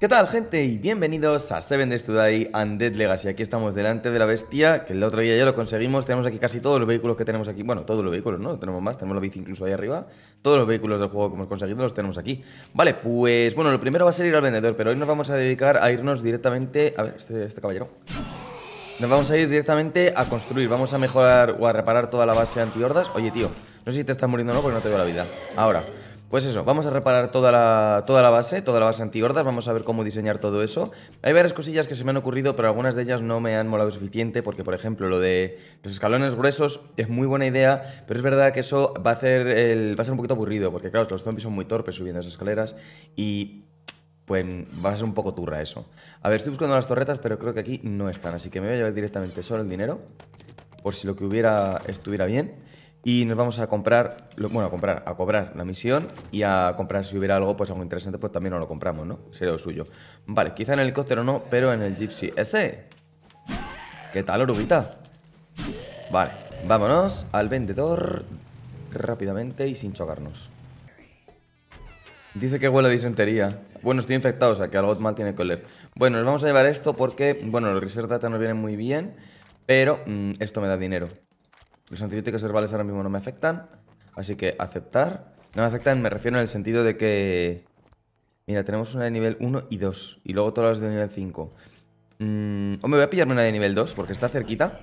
¿Qué tal, gente? Y bienvenidos a Seven Days to Die and Dead Legacy. Aquí estamos delante de la bestia, que el otro día ya lo conseguimos. Tenemos aquí casi todos los vehículos que tenemos aquí. Bueno, todos los vehículos, ¿no? Tenemos más, tenemos la bici incluso ahí arriba. Todos los vehículos del juego que hemos conseguido los tenemos aquí. Vale, pues bueno, lo primero va a ser ir al vendedor, pero hoy nos vamos a dedicar a irnos directamente... A ver, este, este caballero. Nos vamos a ir directamente a construir. Vamos a mejorar o a reparar toda la base antihordas. Oye, tío, no sé si te estás muriendo o no porque no te veo la vida. Ahora... Pues eso, vamos a reparar toda la, toda la base, toda la base antihordas, vamos a ver cómo diseñar todo eso. Hay varias cosillas que se me han ocurrido, pero algunas de ellas no me han molado suficiente, porque por ejemplo lo de los escalones gruesos es muy buena idea, pero es verdad que eso va a, hacer el, va a ser un poquito aburrido, porque claro, los zombies son muy torpes subiendo esas escaleras y pues va a ser un poco turra eso. A ver, estoy buscando las torretas, pero creo que aquí no están, así que me voy a llevar directamente solo el dinero, por si lo que hubiera estuviera bien y nos vamos a comprar, bueno, a comprar, a cobrar la misión y a comprar si hubiera algo, pues algo interesante, pues también nos lo compramos, ¿no? Sería lo suyo. Vale, quizá en el helicóptero no, pero en el Gypsy ese. ¿Qué tal, Orubita? Vale, vámonos al vendedor rápidamente y sin chocarnos. Dice que huele a disentería. Bueno, estoy infectado, o sea que algo mal tiene que oler. Bueno, nos vamos a llevar esto porque, bueno, los research data nos vienen muy bien, pero mm, esto me da dinero. Los antibióticos herbales ahora mismo no me afectan, así que aceptar. No me afectan, me refiero en el sentido de que... Mira, tenemos una de nivel 1 y 2, y luego todas las de nivel 5. Mm, hombre, o me voy a pillarme una de nivel 2, porque está cerquita.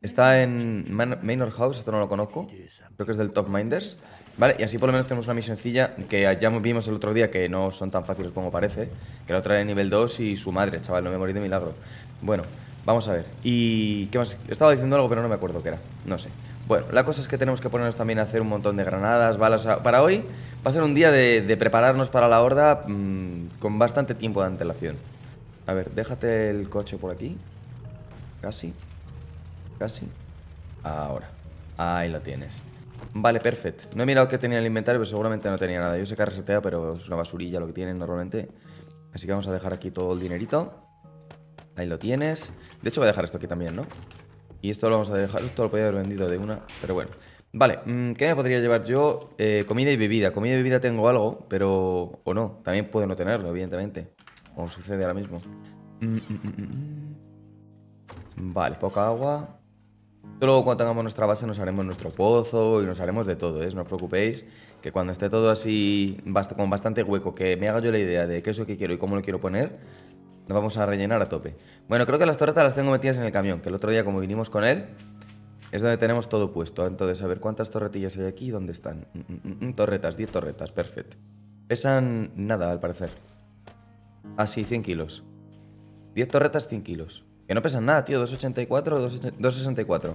Está en Man House, esto no lo conozco. Creo que es del Top Minders. Vale, y así por lo menos tenemos una misión sencilla que ya vimos el otro día que no son tan fáciles como parece. Que la otra de nivel 2 y su madre, chaval, no me morí de milagro. Bueno, Vamos a ver. ¿Y qué más? Estaba diciendo algo, pero no me acuerdo qué era. No sé. Bueno, la cosa es que tenemos que ponernos también a hacer un montón de granadas, balas. Para hoy va a ser un día de, prepararnos para la horda mm, con bastante tiempo de antelación. A ver, déjate el coche por aquí. Casi. Casi. Ahora. Ahí lo tienes. Vale, perfecto. No he mirado qué tenía en el inventario, pero seguramente no tenía nada. Yo sé que resetea, pero es una basurilla lo que tienen normalmente. Así que vamos a dejar aquí todo el dinerito. Ahí lo tienes. De hecho, voy a dejar esto aquí también, ¿no? Y esto lo vamos a dejar. Esto lo podía haber vendido de una, pero bueno. Vale, mm, ¿qué me podría llevar yo? Eh, comida y bebida. Comida y bebida tengo algo, pero... O no, también puedo no tenerlo, evidentemente. Como sucede ahora mismo. Mm, mm, vale, poca agua. Luego cuando tengamos nuestra base nos haremos nuestro pozo y nos haremos de todo, ¿eh? No os preocupéis, que cuando esté todo así con bastante hueco, que me haga yo la idea de qué es lo que quiero y cómo lo quiero poner, nos vamos a rellenar a tope. Bueno, creo que las torretas las tengo metidas en el camión, que el otro día como vinimos con él, es donde tenemos todo puesto. Entonces, a ver cuántas torretillas hay aquí y dónde están. Mm, mm, mm, torretas, 10 torretas, perfecto. Pesan nada, al parecer. Así, ah, 100 kilos. 10 torretas, 100 kilos. Que no pesan nada, tío. 284, 264.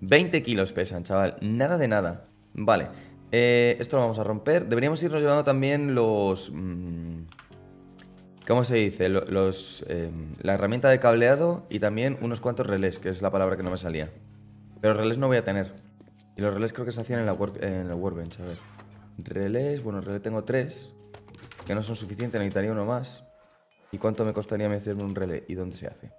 20 kilos pesan, chaval. Nada de nada. Vale. Eh, esto lo vamos a romper. Deberíamos irnos llevando también los... ¿Cómo se dice? Los, em, la herramienta de cableado y también unos cuantos relés, que es la palabra que no me salía. Pero relés no voy a tener. Y los relés creo que se hacían en la, en workbench, a ver. Relés, bueno, relé tengo tres, que no son suficientes, necesitaría uno más. ¿Y cuánto me costaría hacerme un relé? ¿Y dónde se hace?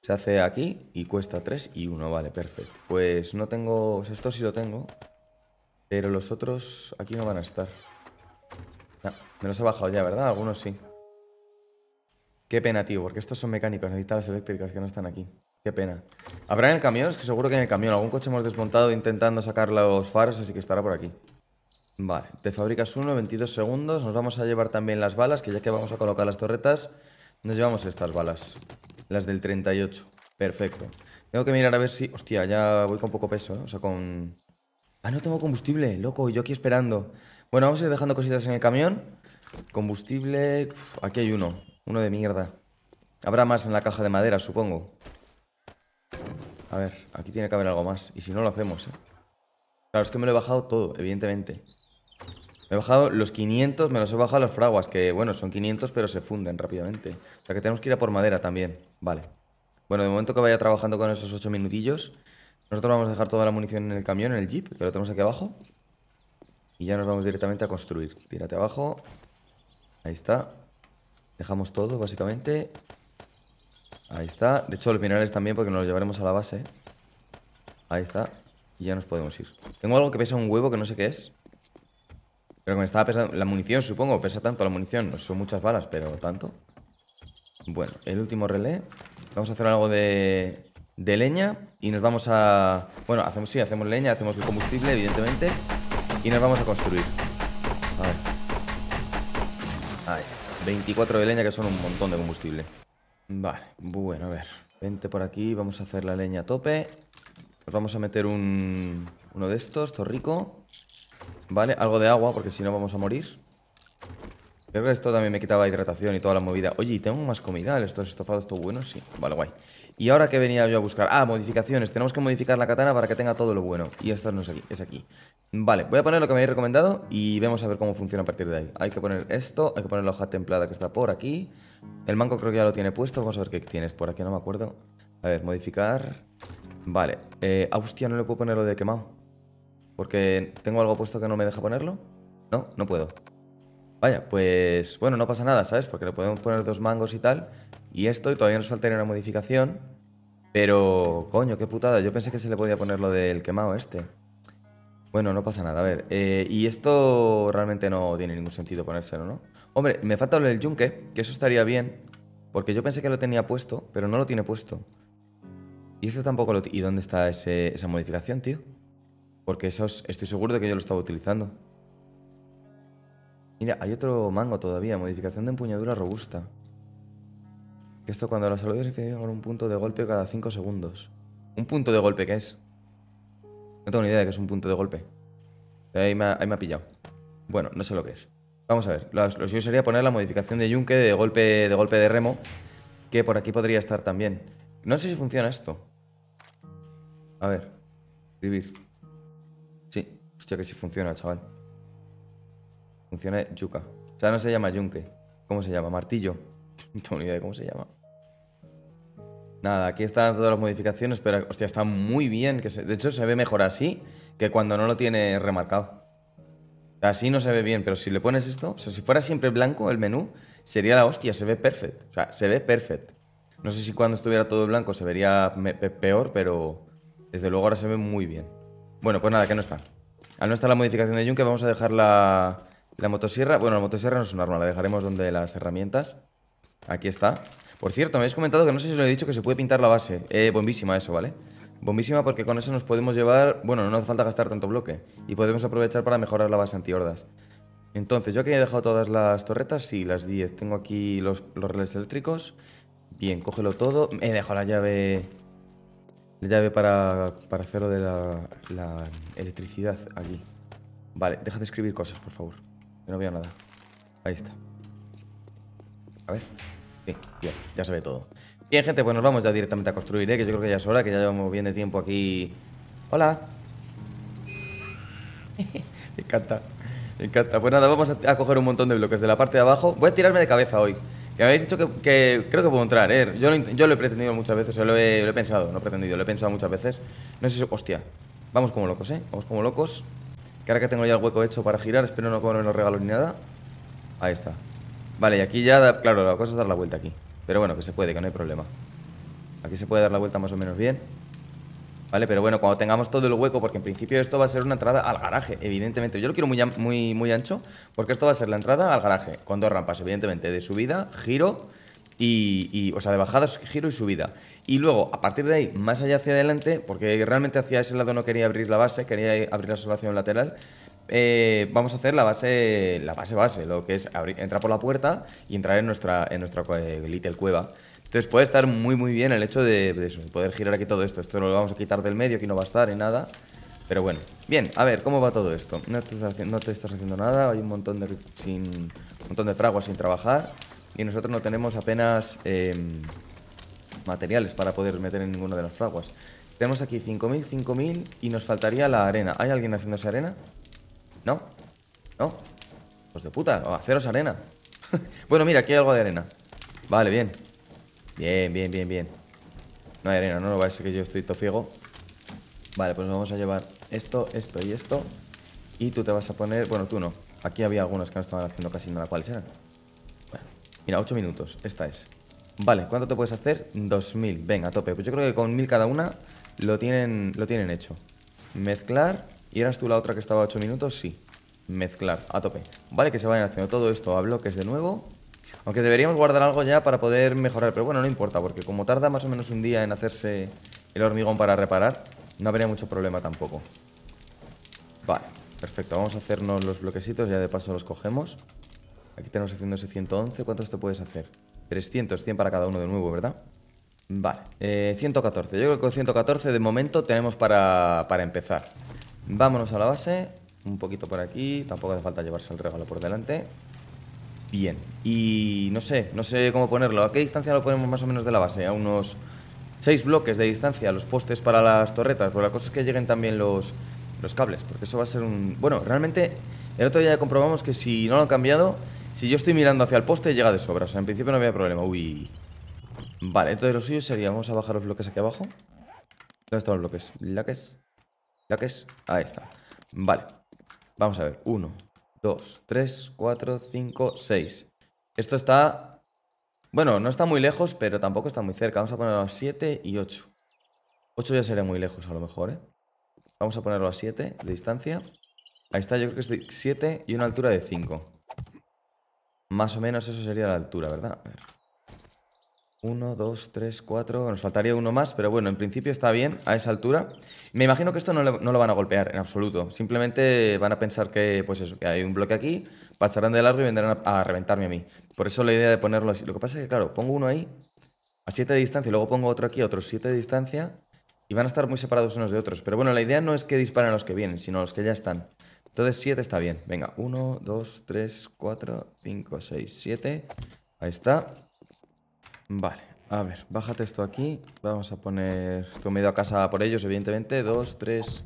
Se hace aquí y cuesta tres y uno, vale, perfecto. Pues no tengo, o esto sí lo tengo, pero los otros aquí no van a estar. Me los ha bajado ya, ¿verdad? Algunos sí. Qué pena, tío, porque estos son mecánicos, necesitan las eléctricas que no están aquí. Qué pena. ¿Habrá en el camión? Es que seguro que en el camión. Algún coche hemos desmontado intentando sacar los faros, así que estará por aquí. Vale, te fabricas uno, 22 segundos. Nos vamos a llevar también las balas, que ya que vamos a colocar las torretas, nos llevamos estas balas. Las del 38. Perfecto. Tengo que mirar a ver si... Hostia, ya voy con poco peso, ¿eh? O sea, con... Ah, no tengo combustible, loco, yo aquí esperando. Bueno, vamos a ir dejando cositas en el camión. Combustible... aquí hay uno, uno de mierda. Habrá más en la caja de madera, supongo. A ver, aquí tiene que haber algo más. Y si no, lo hacemos, ¿eh? Claro, es que me lo he bajado todo, evidentemente. Me he bajado los 500, me los he bajado las fraguas, que bueno, son 500 pero se funden rápidamente. O sea que tenemos que ir a por madera también. Vale. Bueno, de momento que vaya trabajando con esos 8 minutillos nosotros vamos a dejar toda la munición en el camión, en el jeep, que lo tenemos aquí abajo. Y ya nos vamos directamente a construir. Tírate abajo. Ahí está. Dejamos todo, básicamente. Ahí está. De hecho, los minerales también, porque nos los llevaremos a la base. Ahí está. Y ya nos podemos ir. Tengo algo que pesa un huevo que no sé qué es. Pero que me estaba pesando... La munición, supongo. Pesa tanto la munición. son muchas balas, pero tanto. Bueno, el último relé. Vamos a hacer algo de de leña y nos vamos a... Bueno, hacemos sí, hacemos leña, hacemos el combustible, evidentemente, y nos vamos a construir. A ver. Ahí está. 24 de leña, que son un montón de combustible. Vale, bueno, a ver. Vente por aquí, vamos a hacer la leña a tope. Nos vamos a meter un... uno de estos, torrico. Vale, algo de agua, porque si no vamos a morir. Creo que esto también me quitaba hidratación y toda la movida. Oye, ¿y tengo más comida? ¿Estos estofados, todo bueno? Sí. Vale, guay. ¿Y ahora qué venía yo a buscar? Ah, modificaciones. Tenemos que modificar la katana para que tenga todo lo bueno. Y esto no es aquí, es aquí. Vale, voy a poner lo que me habéis recomendado y vemos a ver cómo funciona a partir de ahí. Hay que poner esto, hay que poner la hoja templada que está por aquí. El manco creo que ya lo tiene puesto. Vamos a ver qué tienes por aquí, no me acuerdo. A ver, modificar. Vale. Eh, hostia, no le puedo poner lo de quemado. Porque tengo algo puesto que no me deja ponerlo. No, no puedo. Vaya, pues bueno, no pasa nada, ¿sabes? Porque le podemos poner dos mangos y tal. Y esto, y todavía nos faltaría una modificación. Pero, coño, qué putada. Yo pensé que se le podía poner lo del quemado este. Bueno, no pasa nada. A ver, eh, y esto realmente no tiene ningún sentido ponérselo, ¿no? Hombre, me falta lo del yunque, que eso estaría bien. Porque yo pensé que lo tenía puesto, pero no lo tiene puesto. Y este tampoco lo... ¿Y dónde está esa modificación, tío? Porque eso estoy seguro de que yo lo estaba utilizando. Mira, hay otro mango todavía, modificación de empuñadura robusta. Esto cuando la salud es con un punto de golpe cada 5 segundos. ¿Un punto de golpe qué es? No tengo ni idea de qué es un punto de golpe. Ahí me ha, pillado. Bueno, no sé lo que es. Vamos a ver, lo, lo suyo sería poner la modificación de yunque de golpe, de golpe de remo, que por aquí podría estar también. No sé si funciona esto. A ver, vivir. Sí, hostia que sí funciona, chaval. Funciona yuca. O sea, no se llama yunque. ¿Cómo se llama? Martillo. no tengo ni idea de cómo se llama. Nada, aquí están todas las modificaciones, pero hostia, está muy bien. Que de hecho, se ve mejor así que cuando no lo tiene remarcado. Así no se ve bien, pero si le pones esto, o sea, si fuera siempre blanco el menú, sería la hostia, se ve perfecto. O sea, se ve perfecto. No sé si cuando estuviera todo blanco se vería peor, pero desde luego ahora se ve muy bien. Bueno, pues nada, que no está. Al no está la modificación de yunque, vamos a dejar la, la motosierra, bueno, la motosierra no es un arma, la dejaremos donde las herramientas. Aquí está. Por cierto, me habéis comentado que no sé si os lo he dicho que se puede pintar la base. Eh, bombísima eso, ¿vale? Bombísima porque con eso nos podemos llevar... Bueno, no hace falta gastar tanto bloque. Y podemos aprovechar para mejorar la base antihordas. Entonces, yo aquí he dejado todas las torretas, sí, las 10. Tengo aquí los, los relés eléctricos. Bien, cógelo todo. He dejado la llave... La llave para, para lo de la, la electricidad aquí. Vale, deja de escribir cosas, por favor no veo nada. Ahí está. A ver. bien, ya se ve todo. Bien, gente, pues nos vamos ya directamente a construir, ¿eh? que yo creo que ya es hora, que ya llevamos bien de tiempo aquí. ¡Hola! Me encanta. Me encanta. Pues nada, vamos a, coger un montón de bloques de la parte de abajo. Voy a tirarme de cabeza hoy. Que me habéis dicho que, creo que puedo entrar, ¿eh? Yo lo, he pretendido muchas veces, lo he, lo he pensado, no he pretendido, lo he pensado muchas veces. No sé si... Hostia. Vamos como locos, ¿eh? Vamos como locos. Que ahora que tengo ya el hueco hecho para girar, espero no comerme los regalos ni nada. Ahí está. Vale, y aquí ya, claro, la cosa es dar la vuelta aquí. Pero bueno, que se puede, que no hay problema. Aquí se puede dar la vuelta más o menos bien. ¿Vale? Pero bueno, cuando tengamos todo el hueco, porque en principio esto va a ser una entrada al garaje, evidentemente. Yo lo quiero muy, muy, muy ancho, porque esto va a ser la entrada al garaje, con dos rampas, evidentemente, de subida, giro y, y, o sea, de bajadas, giro y subida. Y luego, a partir de ahí, más allá hacia adelante, porque realmente hacia ese lado no quería abrir la base, quería abrir la solución lateral, eh, vamos a hacer la base, la base base, lo que es entrar por la puerta y entrar en nuestra, en nuestra eh, little cueva. Entonces puede estar muy muy bien el hecho de, poder girar aquí todo esto. Esto lo vamos a quitar del medio, aquí no va a estar en nada. Pero bueno, bien, a ver, ¿cómo va todo esto? No te estás, no te estás haciendo nada, hay un montón de, sin, un montón de fraguas sin trabajar y nosotros no tenemos apenas... Em, materiales para poder meter en ninguna de las fraguas. Tenemos aquí 5.000, 5.000 y nos faltaría la arena. ¿Hay alguien haciéndose arena? ¿No? ¿No? Pues de puta, haceros arena. bueno, mira, aquí hay algo de arena. Vale, bien. Bien, bien, bien, bien. No hay arena, no lo va a ser que yo estoy todo ciego. Vale, pues vamos a llevar esto, esto y esto. Y tú te vas a poner... Bueno, tú no. Aquí había algunas que no estaban haciendo casi nada. ¿Cuáles eran? Bueno, mira, 8 minutos. Esta es. Vale, ¿cuánto te puedes hacer? 2000, venga, a tope Pues yo creo que con 1000 cada una lo tienen, lo tienen hecho Mezclar ¿Y eras tú la otra que estaba a 8 minutos? Sí Mezclar, a tope Vale, que se vayan haciendo todo esto a bloques de nuevo Aunque deberíamos guardar algo ya para poder mejorar Pero bueno, no importa, porque como tarda más o menos un día en hacerse el hormigón para reparar No habría mucho problema tampoco Vale, perfecto Vamos a hacernos los bloquecitos, ya de paso los cogemos Aquí tenemos haciendo ese 111 ¿Cuántos te puedes hacer? 300, 100 para cada uno de nuevo, ¿verdad? Vale, eh, 114. Yo creo que con 114 de momento tenemos para, empezar. Vámonos a la base, un poquito por aquí, tampoco hace falta llevarse el regalo por delante. Bien, y no sé, no sé cómo ponerlo. ¿A qué distancia lo ponemos más o menos de la base? A unos 6 bloques de distancia, los postes para las torretas, pero la cosa es que lleguen también los, los cables, porque eso va a ser un... Bueno, realmente el otro día comprobamos que si no lo han cambiado, si yo estoy mirando hacia el poste, llega de sobra. O sea, en principio no había problema. Uy. Vale, entonces lo suyo sería... Vamos a bajar los bloques aquí abajo. ¿Dónde están los bloques? que es? Ahí está. Vale. Vamos a ver. Uno, dos, tres, cuatro, cinco, seis. Esto está... Bueno, no está muy lejos, pero tampoco está muy cerca. Vamos a ponerlo a 7 y 8. 8 ya sería muy lejos, a lo mejor, ¿eh? Vamos a ponerlo a 7 de distancia. Ahí está, yo creo que es 7 y una altura de 5. Más o menos eso sería la altura, ¿verdad? Uno, dos, tres, cuatro... Nos faltaría uno más, pero bueno, en principio está bien a esa altura. Me imagino que esto no lo, van a golpear en absoluto. Simplemente van a pensar que, pues eso, que hay un bloque aquí, pasarán de largo y vendrán a, reventarme a mí. Por eso la idea de ponerlo así. Lo que pasa es que, claro, pongo uno ahí, a siete de distancia, y luego pongo otro aquí, a otros siete de distancia, y van a estar muy separados unos de otros. Pero bueno, la idea no es que disparen a los que vienen, sino los que ya están. Entonces 7 está bien. Venga, 1, 2, 3, 4, 5, 6, 7. Ahí está. Vale, a ver, bájate esto aquí. Vamos a poner... Esto medio a casa por ellos, evidentemente. 2, 3,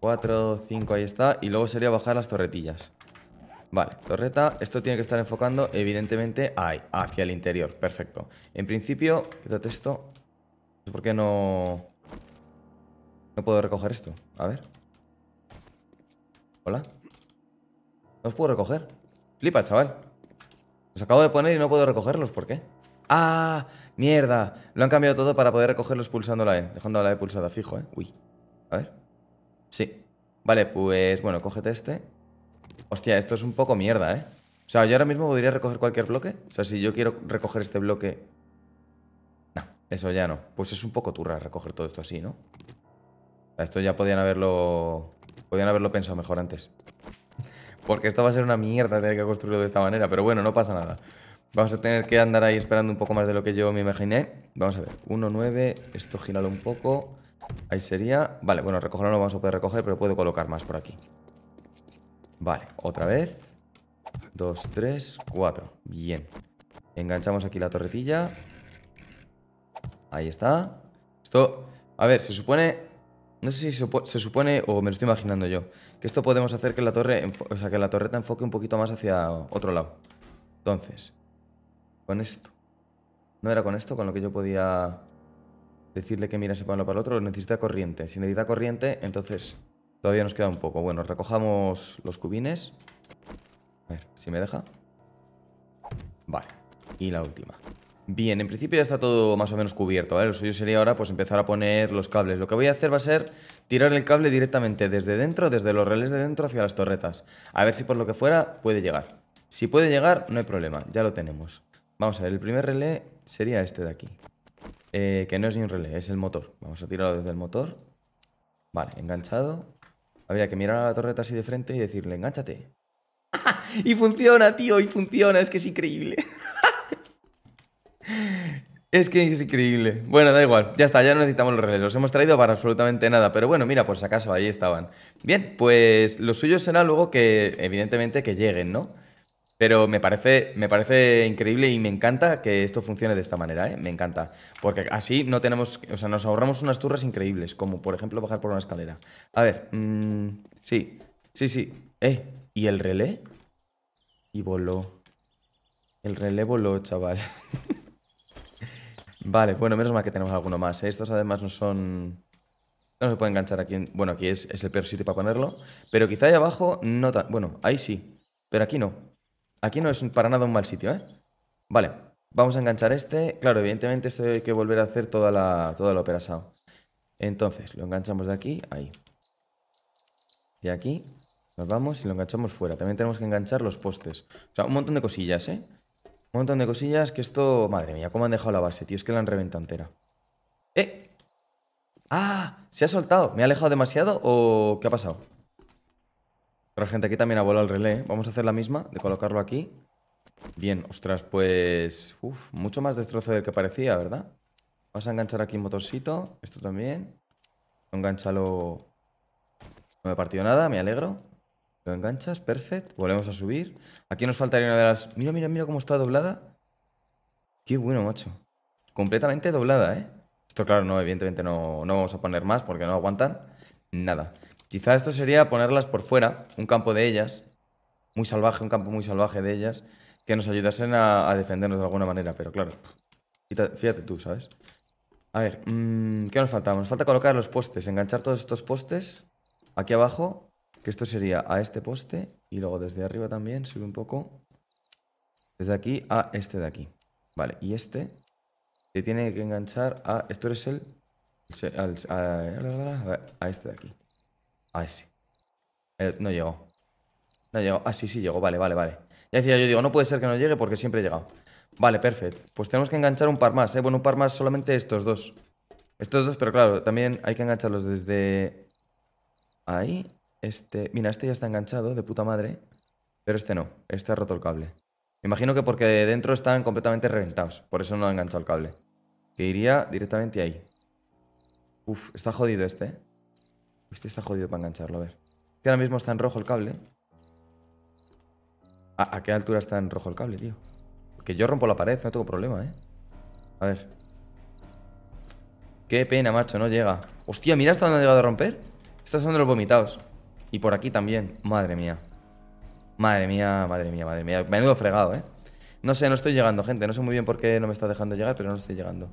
4, 5, ahí está. Y luego sería bajar las torretillas. Vale, torreta. Esto tiene que estar enfocando, evidentemente, ahí, hacia el interior. Perfecto. En principio, quítate esto. ¿Por qué no... No puedo recoger esto? A ver. No os puedo recoger. Flipa, chaval. Los acabo de poner y no puedo recogerlos. ¿Por qué? ¡Ah! ¡Mierda! Lo han cambiado todo para poder recogerlos pulsando la E. Eh. Dejando la E pulsada fijo, ¿eh? Uy. A ver. Sí. Vale, pues bueno, cógete este. Hostia, esto es un poco mierda, ¿eh? O sea, yo ahora mismo podría recoger cualquier bloque. O sea, si yo quiero recoger este bloque... No, eso ya no. Pues es un poco turra recoger todo esto así, ¿no? Esto ya podían haberlo Podían haberlo pensado mejor antes. Porque esto va a ser una mierda tener que construirlo de esta manera, pero bueno, no pasa nada. Vamos a tener que andar ahí esperando un poco más de lo que yo me imaginé. Vamos a ver, 9. esto gíralo un poco. Ahí sería... Vale, bueno, recogerlo no vamos a poder recoger, pero puedo colocar más por aquí. Vale, otra vez. 2, 3, 4. Bien. Enganchamos aquí la torretilla. Ahí está. Esto... A ver, se supone no sé si se, supone, o me lo estoy imaginando yo, que esto podemos hacer que la torre, o sea, que la torreta enfoque un poquito más hacia otro lado. Entonces, con esto. No era con esto con lo que yo podía decirle que mirase para uno para el otro, necesita corriente. Si necesita corriente, entonces todavía nos queda un poco. Bueno, recojamos los cubines. A ver, si me deja. Vale. Y la última. Bien, en principio ya está todo más o menos cubierto, ¿vale? Lo suyo sería ahora pues empezar a poner los cables. Lo que voy a hacer va a ser tirar el cable directamente desde dentro, desde los relés de dentro hacia las torretas. A ver si por lo que fuera puede llegar. Si puede llegar, no hay problema, ya lo tenemos. Vamos a ver, el primer relé sería este de aquí. Eh, que no es ni un relé, es el motor. Vamos a tirarlo desde el motor. Vale, enganchado. Habría que mirar a la torreta así de frente y decirle, engánchate. y funciona, tío, y funciona, es que es increíble. Es que es increíble. Bueno, da igual, ya está, ya no necesitamos los relés, los hemos traído para absolutamente nada, pero bueno, mira, por si acaso ahí estaban. Bien, pues los suyos será luego que, evidentemente, que lleguen, ¿no? Pero me parece, me parece increíble y me encanta que esto funcione de esta manera, ¿eh? Me encanta. Porque así no tenemos, o sea, nos ahorramos unas turras increíbles, como por ejemplo bajar por una escalera. A ver, mmm, sí, sí, sí. Eh, ¿y el relé? Y voló. El relé voló, chaval. Vale, bueno, menos mal que tenemos alguno más. ¿eh? Estos además no son... No se pueden enganchar aquí. Bueno, aquí es, el peor sitio para ponerlo. Pero quizá ahí abajo no tan... Bueno, ahí sí. Pero aquí no. Aquí no es para nada un mal sitio, ¿eh? Vale, vamos a enganchar este. Claro, evidentemente esto hay que volver a hacer toda la, toda la opera Entonces, lo enganchamos de aquí, ahí. De aquí, nos vamos y lo enganchamos fuera. También tenemos que enganchar los postes. O sea, un montón de cosillas, ¿eh? Un montón de cosillas que esto... Madre mía, cómo han dejado la base, tío. Es que la han reventado entera. ¡Eh! ¡Ah! Se ha soltado. ¿Me ha alejado demasiado o qué ha pasado? Pero gente, aquí también ha volado al relé. ¿eh? Vamos a hacer la misma, de colocarlo aquí. Bien, ostras, pues... Uf, mucho más destrozo del que parecía, ¿verdad? Vas a enganchar aquí un motorcito. Esto también. Engánchalo... No me he partido nada, me alegro. Lo enganchas, perfecto. Volvemos a subir. Aquí nos faltaría una de las... Mira, mira, mira cómo está doblada. Qué bueno, macho. Completamente doblada, ¿eh? Esto, claro, no, evidentemente no, no vamos a poner más porque no aguantan nada. Quizá esto sería ponerlas por fuera, un campo de ellas, muy salvaje, un campo muy salvaje de ellas, que nos ayudasen a, defendernos de alguna manera, pero claro, fíjate tú, ¿sabes? A ver, mm, ¿qué nos falta? Nos falta colocar los postes, enganchar todos estos postes aquí abajo esto sería a este poste y luego desde arriba también sube un poco. Desde aquí a este de aquí. Vale, y este se tiene que enganchar a... Esto eres el... a, este de aquí. A ese. Eh, no llegó. No llegó. Ah, sí, sí llegó. Vale, vale, vale. Ya decía yo, digo, no puede ser que no llegue porque siempre he llegado. Vale, perfecto. Pues tenemos que enganchar un par más, eh, Bueno, un par más solamente estos dos. Estos dos, pero claro, también hay que engancharlos desde... Ahí este, mira, este ya está enganchado, de puta madre. Pero este no, este ha roto el cable. Me imagino que porque de dentro están completamente reventados. Por eso no ha enganchado el cable. Que iría directamente ahí. Uf, está jodido este, Este está jodido para engancharlo, a ver. Que ahora mismo está en rojo el cable. Ah, ¿A, qué altura está en rojo el cable, tío? Que yo rompo la pared, no tengo problema, ¿eh? A ver. Qué pena, macho, no llega. Hostia, mira esto dónde ha llegado a romper. Estos son de los vomitados. Y por aquí también. Madre mía. Madre mía, madre mía, madre mía. Menudo fregado, ¿eh? No sé, no estoy llegando, gente. No sé muy bien por qué no me está dejando llegar, pero no estoy llegando.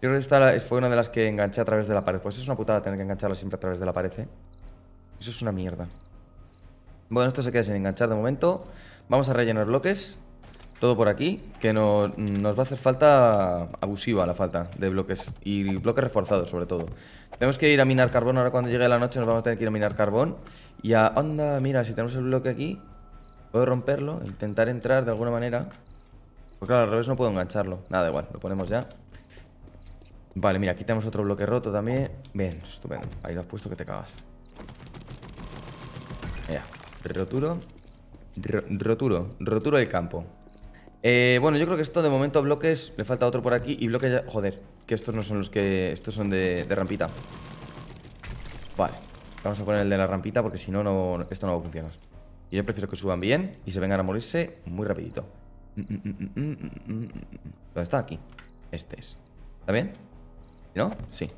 creo que esta fue una de las que enganché a través de la pared. Pues es una putada tener que engancharla siempre a través de la pared, ¿eh? Eso es una mierda. Bueno, esto se queda sin enganchar de momento. Vamos a rellenar bloques todo por aquí, que nos va a hacer falta abusiva la falta de bloques y bloques reforzados sobre todo. Tenemos que ir a minar carbón, ahora cuando llegue la noche nos vamos a tener que ir a minar carbón y a... onda, mira, si tenemos el bloque aquí, puedo romperlo, intentar entrar de alguna manera. Pues claro, al revés no puedo engancharlo, nada, igual, lo ponemos ya. Vale, mira, aquí tenemos otro bloque roto también. Bien, estupendo, ahí lo has puesto que te cagas. Mira, roturo, roturo, roturo el campo. Eh, bueno, yo creo que esto de momento bloques. Le falta otro por aquí. Y bloques ya. Joder, que estos no son los que. Estos son de, rampita. Vale. Vamos a poner el de la rampita porque si no, no, esto no va a funcionar. Y yo prefiero que suban bien y se vengan a morirse muy rapidito. Mm, mm, mm, ¿Dónde está? Aquí. Este es. ¿Está bien? ¿No? Sí.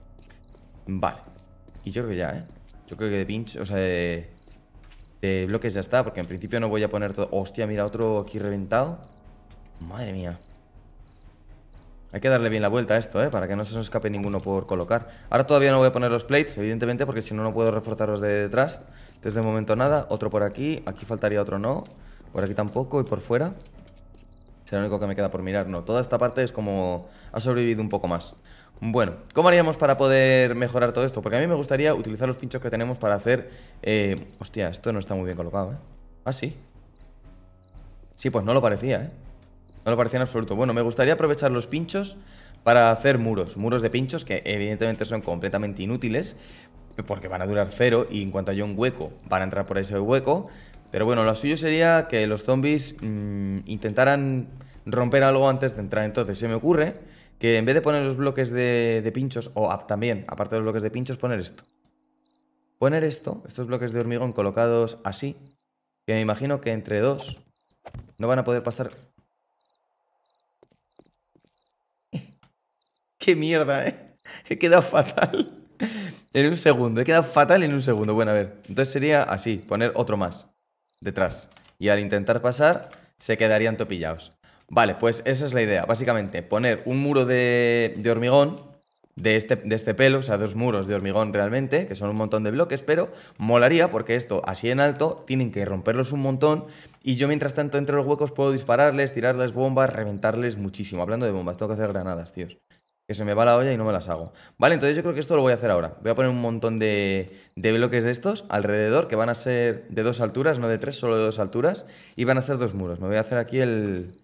Vale. Y yo creo que ya, ¿eh? Yo creo que de pinch, o sea, de, de bloques ya está, porque en principio no voy a poner todo... Hostia, mira, otro aquí reventado. Madre mía. Hay que darle bien la vuelta a esto, ¿eh? Para que no se nos escape ninguno por colocar. Ahora todavía no voy a poner los plates, evidentemente, porque si no, no puedo reforzarlos de detrás. desde el momento nada. Otro por aquí. Aquí faltaría otro no. Por aquí tampoco. Y por fuera. Será lo único que me queda por mirar. No, toda esta parte es como... Ha sobrevivido un poco más. Bueno, ¿cómo haríamos para poder mejorar todo esto? Porque a mí me gustaría utilizar los pinchos que tenemos para hacer... Eh... Hostia, esto no está muy bien colocado, ¿eh? Ah, sí. Sí, pues no lo parecía, ¿eh? No lo parecía en absoluto. Bueno, me gustaría aprovechar los pinchos para hacer muros. Muros de pinchos que evidentemente son completamente inútiles porque van a durar cero y en cuanto haya un hueco van a entrar por ese hueco. Pero bueno, lo suyo sería que los zombies mm, intentaran romper algo antes de entrar. Entonces se me ocurre que en vez de poner los bloques de, pinchos, o también, aparte de los bloques de pinchos, poner esto. Poner esto, estos bloques de hormigón colocados así, que me imagino que entre dos no van a poder pasar Qué mierda, ¿eh? He quedado fatal. en un segundo, he quedado fatal en un segundo. Bueno, a ver, entonces sería así, poner otro más detrás. Y al intentar pasar, se quedarían topillados. Vale, pues esa es la idea. Básicamente, poner un muro de, de hormigón de este, de este, pelo, o sea, dos muros de hormigón realmente, que son un montón de bloques, pero molaría porque esto así en alto tienen que romperlos un montón y yo mientras tanto entre los huecos puedo dispararles, tirarles bombas, reventarles muchísimo. Hablando de bombas, tengo que hacer granadas, tíos que se me va la olla y no me las hago. Vale, entonces yo creo que esto lo voy a hacer ahora. Voy a poner un montón de, de bloques de estos alrededor, que van a ser de dos alturas, no de tres, solo de dos alturas, y van a ser dos muros. Me voy a hacer aquí el...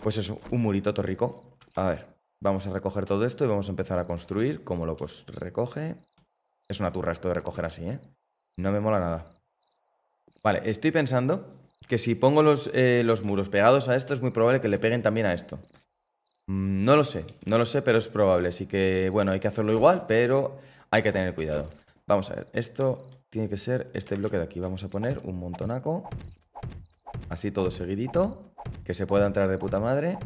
Pues eso, un murito torrico. A ver, vamos a recoger todo esto y vamos a empezar a construir como pues Recoge. Es una turra esto de recoger así, ¿eh? No me mola nada. Vale, estoy pensando que si pongo los, eh, los muros pegados a esto, es muy probable que le peguen también a esto. Mm, no lo sé, no lo sé, pero es probable. Así que, bueno, hay que hacerlo igual, pero hay que tener cuidado. Vamos a ver, esto tiene que ser este bloque de aquí. Vamos a poner un montonaco. Así todo seguidito. Que se pueda entrar de puta madre.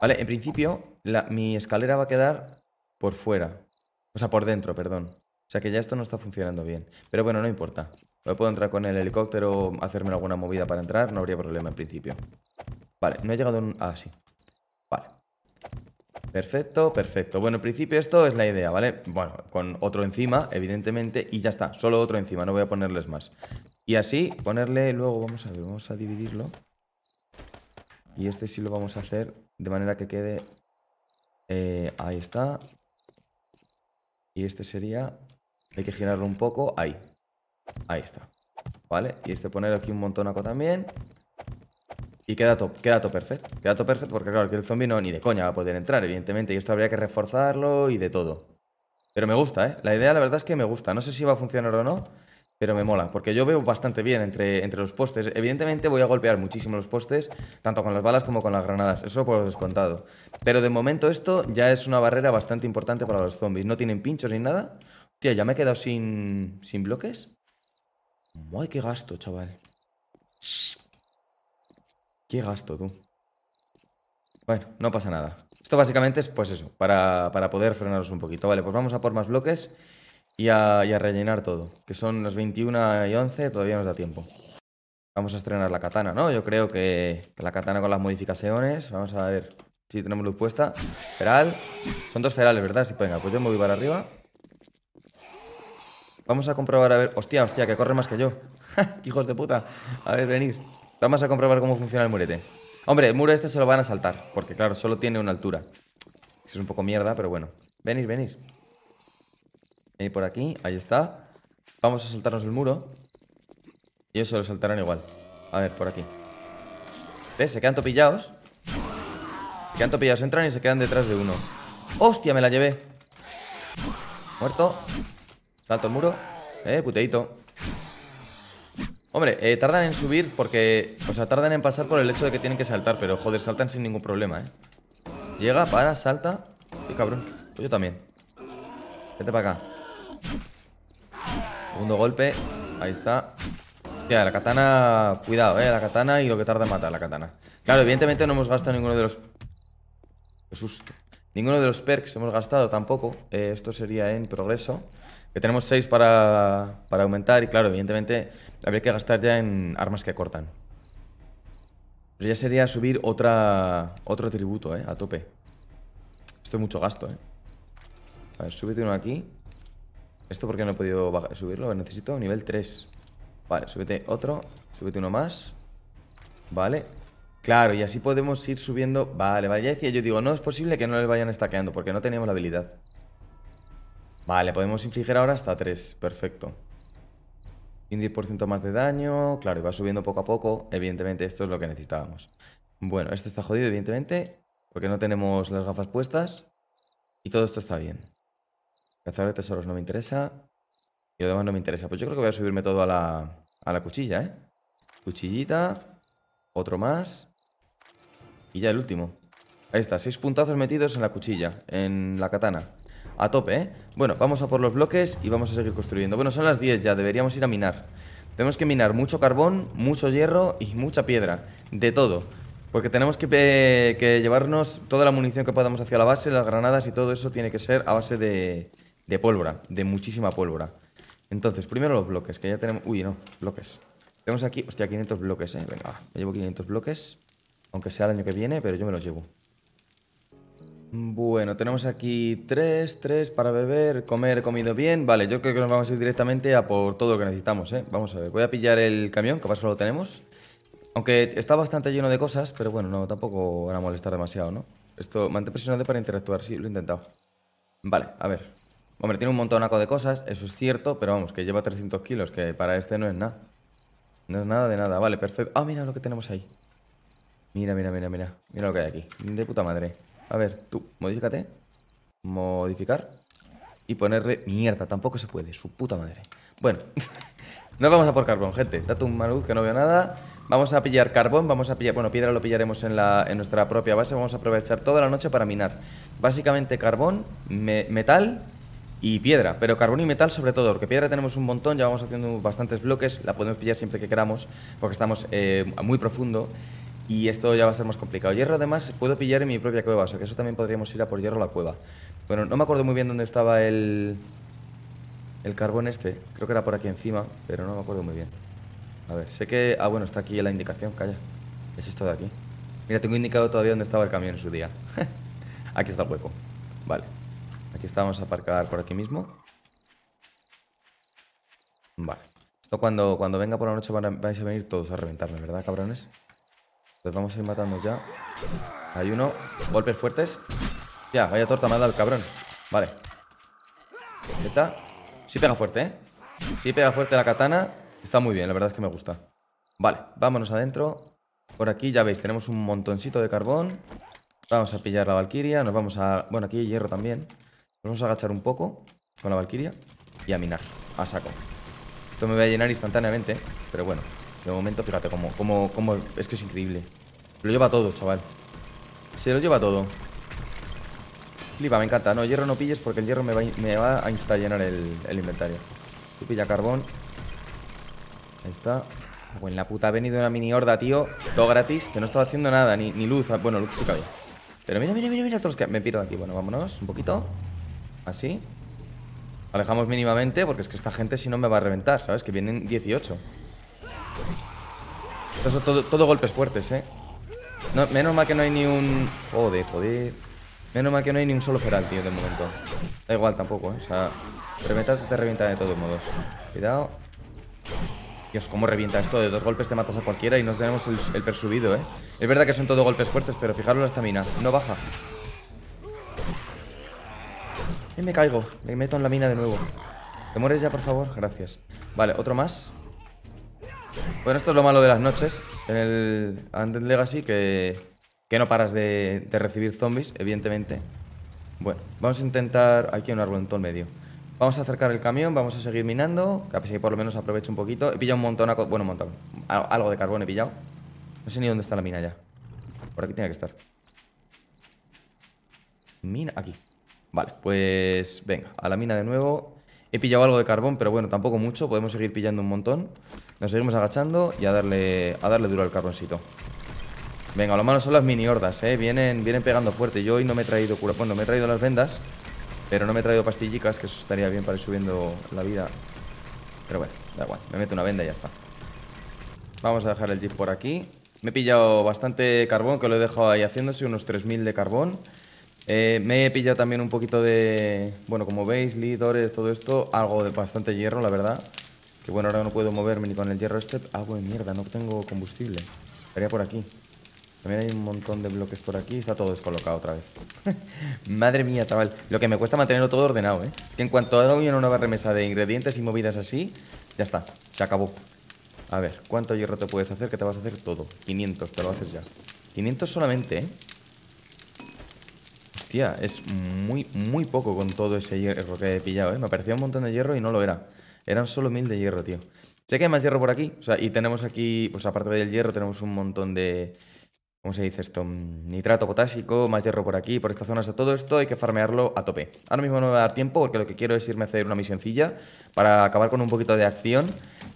Vale, en principio, mi escalera va a quedar por fuera. O sea, por dentro, perdón. O sea que ya esto no está funcionando bien. Pero bueno, no importa. puedo entrar con el helicóptero, hacerme alguna movida para entrar, no habría problema en principio. Vale, no he llegado a un... Ah, sí. Vale. Perfecto, perfecto. Bueno, en principio esto es la idea, ¿vale? Bueno, con otro encima, evidentemente, y ya está, solo otro encima, no voy a ponerles más. Y así, ponerle luego, vamos a ver, vamos a dividirlo. Y este sí lo vamos a hacer de manera que quede... Eh, ahí está. Y este sería... Hay que girarlo un poco, ahí. Ahí está. ¿Vale? Y este poner aquí un acá también. Y queda todo, queda perfecto. Queda todo perfecto porque, claro, que el zombie no ni de coña va a poder entrar, evidentemente. Y esto habría que reforzarlo y de todo. Pero me gusta, ¿eh? La idea, la verdad, es que me gusta. No sé si va a funcionar o no, pero me mola. Porque yo veo bastante bien entre, entre los postes. Evidentemente voy a golpear muchísimo los postes, tanto con las balas como con las granadas. Eso por descontado. Pero de momento esto ya es una barrera bastante importante para los zombies. No tienen pinchos ni nada. Tío, ya me he quedado sin, sin bloques. ¡muy qué gasto, chaval! Qué gasto, tú. Bueno, no pasa nada. Esto básicamente es, pues eso, para, poder frenaros un poquito. Vale, pues vamos a por más bloques y a, rellenar todo. Que son las 21 y 11, todavía nos da tiempo. Vamos a estrenar la katana, ¿no? Yo creo que, la katana con las modificaciones... Vamos a ver si tenemos luz puesta. Feral. Son dos ferales, ¿verdad? Sí, venga, pues yo me voy para arriba. Vamos a comprobar, a ver... Hostia, hostia, que corre más que yo. ¡Hijos de puta! A ver, venir. Vamos a comprobar cómo funciona el murete. Hombre, el muro este se lo van a saltar, porque claro, solo tiene una altura. Es un poco mierda, pero bueno. venís, venís, Venid por aquí, ahí está. Vamos a saltarnos el muro. Y eso lo saltarán igual. A ver, por aquí. ¿Ves? Se quedan topillados. Se quedan topillados, entran y se quedan detrás de uno. ¡Hostia, me la llevé! Muerto. Salto el muro. Eh, puteito. Hombre, eh, tardan en subir porque... O sea, tardan en pasar por el hecho de que tienen que saltar. Pero, joder, saltan sin ningún problema, ¿eh? Llega, para, salta. Y cabrón. Pues yo también. Vete para acá. Segundo golpe. Ahí está. Ya la katana... Cuidado, ¿eh? La katana y lo que tarda en matar la katana. Claro, evidentemente no hemos gastado ninguno de los... Qué susto. Ninguno de los perks hemos gastado tampoco. Eh, esto sería en progreso que tenemos 6 para, para aumentar y claro, evidentemente habría que gastar ya en armas que cortan. Pero ya sería subir otra otro tributo, ¿eh? A tope. Esto es mucho gasto, ¿eh? A ver, súbete uno aquí. ¿Esto porque no he podido subirlo? Necesito nivel 3. Vale, súbete otro. Súbete uno más. Vale. Claro, y así podemos ir subiendo... Vale, vale. Ya decía, yo digo, no es posible que no les vayan estaqueando porque no teníamos la habilidad. Vale, podemos infligir ahora hasta 3. Perfecto. Un 10% más de daño. Claro, y va subiendo poco a poco. Evidentemente esto es lo que necesitábamos. Bueno, este está jodido, evidentemente. Porque no tenemos las gafas puestas. Y todo esto está bien. Cazador de tesoros no me interesa. Y lo demás no me interesa. Pues yo creo que voy a subirme todo a la, a la cuchilla, ¿eh? Cuchillita. Otro más. Y ya el último. Ahí está, seis puntazos metidos en la cuchilla, en la katana a tope, ¿eh? Bueno, vamos a por los bloques y vamos a seguir construyendo. Bueno, son las 10 ya, deberíamos ir a minar. Tenemos que minar mucho carbón, mucho hierro y mucha piedra. De todo. Porque tenemos eh, que, llevarnos toda la munición que podamos hacia la base, las granadas y todo eso tiene que ser a base de, de pólvora, de muchísima pólvora. Entonces, primero los bloques, que ya tenemos... Uy, no, bloques. Tenemos aquí, hostia, 500 bloques, eh. Venga, me llevo 500 bloques. Aunque sea el año que viene, pero yo me los llevo. Bueno, tenemos aquí tres, tres para beber, comer, comido bien. Vale, yo creo que nos vamos a ir directamente a por todo lo que necesitamos, ¿eh? Vamos a ver, voy a pillar el camión, que para eso lo tenemos. Aunque está bastante lleno de cosas, pero bueno, no, tampoco van a molestar demasiado, ¿no? Esto, mantén presionante para interactuar, sí, lo he intentado. Vale, a ver. Hombre, tiene un montonaco de cosas, eso es cierto, pero vamos, que lleva 300 kilos, que para este no es nada. No es nada de nada, vale, perfecto. Ah, mira lo que tenemos ahí. Mira, mira, mira, mira. Mira lo que hay aquí. De puta madre. A ver, tú, modifícate. Modificar. Y ponerle... Mierda, tampoco se puede, su puta madre. Bueno, nos vamos a por carbón, gente. Date un maluz que no veo nada. Vamos a pillar carbón, vamos a pillar... Bueno, piedra lo pillaremos en, la, en nuestra propia base. Vamos a aprovechar toda la noche para minar. Básicamente carbón, metal y piedra, pero carbón y metal sobre todo, porque piedra tenemos un montón, ya vamos haciendo bastantes bloques, la podemos pillar siempre que queramos, porque estamos eh, muy profundo y esto ya va a ser más complicado. Hierro además puedo pillar en mi propia cueva, o sea que eso también podríamos ir a por hierro a la cueva. Bueno, no me acuerdo muy bien dónde estaba el, el carbón este, creo que era por aquí encima, pero no me acuerdo muy bien. A ver, sé que... Ah, bueno, está aquí la indicación, calla. Es esto de aquí. Mira, tengo indicado todavía dónde estaba el camión en su día. aquí está el hueco. Vale. Aquí vamos a aparcar por aquí mismo. Vale. Esto cuando, cuando venga por la noche vais a venir todos a reventarme, ¿verdad, cabrones? Pues vamos a ir matando ya. Hay uno. Golpes fuertes. Ya, vaya torta me ha dado el cabrón. Vale. está Sí pega fuerte, ¿eh? Sí pega fuerte la katana. Está muy bien, la verdad es que me gusta. Vale, vámonos adentro. Por aquí, ya veis, tenemos un montoncito de carbón. Vamos a pillar la valquiria. Nos vamos a... Bueno, aquí hay hierro también. Nos vamos a agachar un poco con la valquiria. Y a minar. A saco. Esto me voy a llenar instantáneamente, pero bueno. De momento, fíjate cómo, cómo, cómo... Es que es increíble. Lo lleva todo, chaval. Se lo lleva todo. Flipa, me encanta. No, hierro no pilles porque el hierro me va, a instalar llenar el, inventario. Tú pilla carbón. Ahí está. Bueno, la puta ha venido una mini horda, tío. Todo gratis, que no estaba haciendo nada, ni, luz. Ah, bueno, luz sí que había. Pero mira, mira, mira, mira todos que... Me pierdo aquí. Bueno, vámonos un poquito. Así. Alejamos mínimamente porque es que esta gente si no me va a reventar, ¿sabes? Que vienen 18. Estos son todo, golpes fuertes, ¿eh? menos mal que no hay ni un... Joder, joder. Menos mal que no hay ni un solo feral, tío, de momento. Da igual tampoco, ¿eh? O sea, te revienta de todos modos. Cuidado. Dios, cómo revienta esto. De dos golpes te matas a cualquiera y nos tenemos el, el persubido, ¿eh? Es verdad que son todo golpes fuertes, pero fijaros esta mina No baja. me caigo. Me meto en la mina de nuevo. ¿Te mueres ya, por favor? Gracias. Vale, otro más. Bueno, esto es lo malo de las noches en el Undead Legacy, que, que no paras de, recibir zombies, evidentemente. Bueno, vamos a intentar... Aquí hay un árbol en medio. Vamos a acercar el camión, vamos a seguir minando, que si por lo menos aprovecho un poquito. He pillado un montón, bueno, un montón, algo de carbón he pillado. No sé ni dónde está la mina ya. Por aquí tiene que estar. Mina, aquí. Vale, pues venga, a la mina de nuevo He pillado algo de carbón, pero bueno, tampoco mucho. Podemos seguir pillando un montón. Nos seguimos agachando y a darle, a darle duro al carboncito. Venga, lo malo son las mini hordas, ¿eh? Vienen, vienen pegando fuerte. Yo hoy no me he traído cura. Bueno, me he traído las vendas, pero no me he traído pastillicas, que eso estaría bien para ir subiendo la vida. Pero bueno, da igual. Me meto una venda y ya está. Vamos a dejar el jeep por aquí. Me he pillado bastante carbón, que lo he dejado ahí haciéndose, unos 3.000 de carbón. Eh, me he pillado también un poquito de, bueno, como veis, lidores, todo esto, algo de bastante hierro, la verdad. Que bueno, ahora no puedo moverme ni con el hierro step Ah, bueno, mierda, no tengo combustible. Estaría por aquí. También hay un montón de bloques por aquí. Está todo descolocado otra vez. Madre mía, chaval. Lo que me cuesta mantenerlo todo ordenado, ¿eh? Es que en cuanto hago una nueva remesa de ingredientes y movidas así, ya está. Se acabó. A ver, ¿cuánto hierro te puedes hacer? Que te vas a hacer todo. 500, te lo haces ya. 500 solamente, ¿eh? Hostia, es muy, muy poco con todo ese hierro eh, que he pillado, ¿eh? Me parecía un montón de hierro y no lo era. Eran solo mil de hierro, tío. Sé que hay más hierro por aquí. O sea, y tenemos aquí, pues aparte del hierro, tenemos un montón de. ¿Cómo se dice esto? Mm, nitrato potásico, más hierro por aquí, por esta zona, O todo esto hay que farmearlo a tope. Ahora mismo no me va a dar tiempo porque lo que quiero es irme a hacer una misioncilla para acabar con un poquito de acción.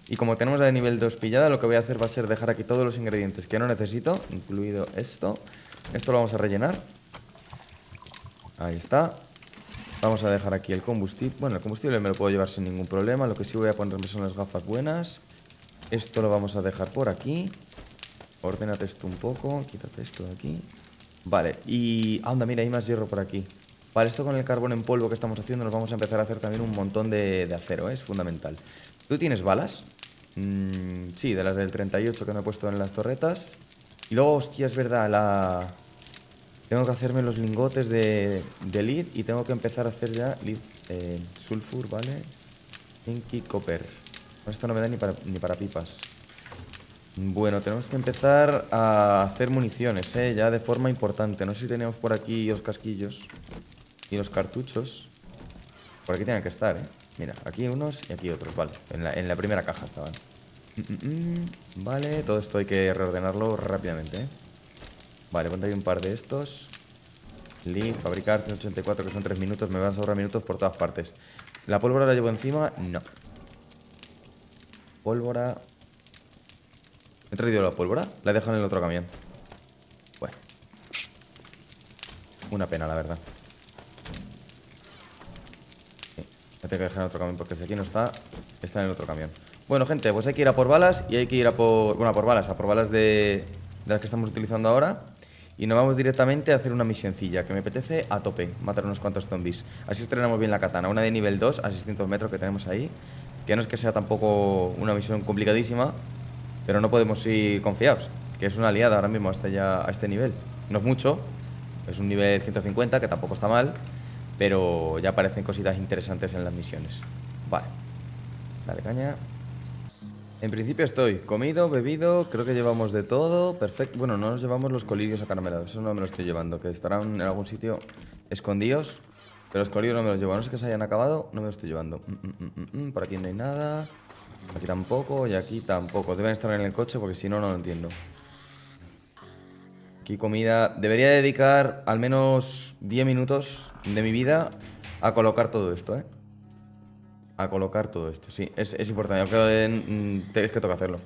Y como tenemos la de nivel 2 pillada, lo que voy a hacer va a ser dejar aquí todos los ingredientes que no necesito, incluido esto. Esto lo vamos a rellenar Ahí está. Vamos a dejar aquí el combustible. Bueno, el combustible me lo puedo llevar sin ningún problema. Lo que sí voy a ponerme son las gafas buenas. Esto lo vamos a dejar por aquí. Ordenate esto un poco. Quítate esto de aquí. Vale, y... Anda, mira, hay más hierro por aquí. Vale, esto con el carbón en polvo que estamos haciendo nos vamos a empezar a hacer también un montón de, acero, ¿eh? es fundamental. ¿Tú tienes balas? Mm, sí, de las del 38 que me he puesto en las torretas. Y luego, hostia, es verdad, la... Tengo que hacerme los lingotes de, lead y tengo que empezar a hacer ya lead eh, sulfur, ¿vale? Inky copper. Esto no me da ni para, ni para pipas. Bueno, tenemos que empezar a hacer municiones, ¿eh? Ya de forma importante. No sé si tenemos por aquí los casquillos y los cartuchos. Por aquí tienen que estar, ¿eh? Mira, aquí unos y aquí otros, vale. En la, primera caja estaban. Mm, mm, mm. Vale, todo esto hay que reordenarlo rápidamente, ¿eh? Vale, ponte ahí un par de estos. li fabricar 184, que son 3 minutos. Me van a sobrar minutos por todas partes. ¿La pólvora la llevo encima? No. Pólvora. ¿He traído la pólvora? La dejado en el otro camión. Bueno. Una pena, la verdad. la tengo que dejar en otro camión porque si aquí no está, está en el otro camión. Bueno, gente, pues hay que ir a por balas y hay que ir a por... Bueno, a por balas, a por balas de, de las que estamos utilizando ahora y nos vamos directamente a hacer una misioncilla que me apetece a tope, matar unos cuantos zombies. Así estrenamos bien la katana, una de nivel 2 a 600 metros que tenemos ahí, que no es que sea tampoco una misión complicadísima, pero no podemos ir confiados, que es una aliada ahora mismo hasta este ya a este nivel. No es mucho, es un nivel 150 que tampoco está mal, pero ya aparecen cositas interesantes en las misiones. Vale, dale caña. En principio estoy comido, bebido, creo que llevamos de todo, perfecto. Bueno, no nos llevamos los colirios acaramelados, eso no me lo estoy llevando, que estarán en algún sitio escondidos, pero los colirios no me los llevo, no sé que se hayan acabado, no me los estoy llevando. Mm, mm, mm, por aquí no hay nada, aquí tampoco y aquí tampoco. Deben estar en el coche porque si no, no lo entiendo. Aquí comida... Debería dedicar al menos 10 minutos de mi vida a colocar todo esto, ¿eh? colocar todo esto. Sí, es, importante. que mm, es que toca hacerlo.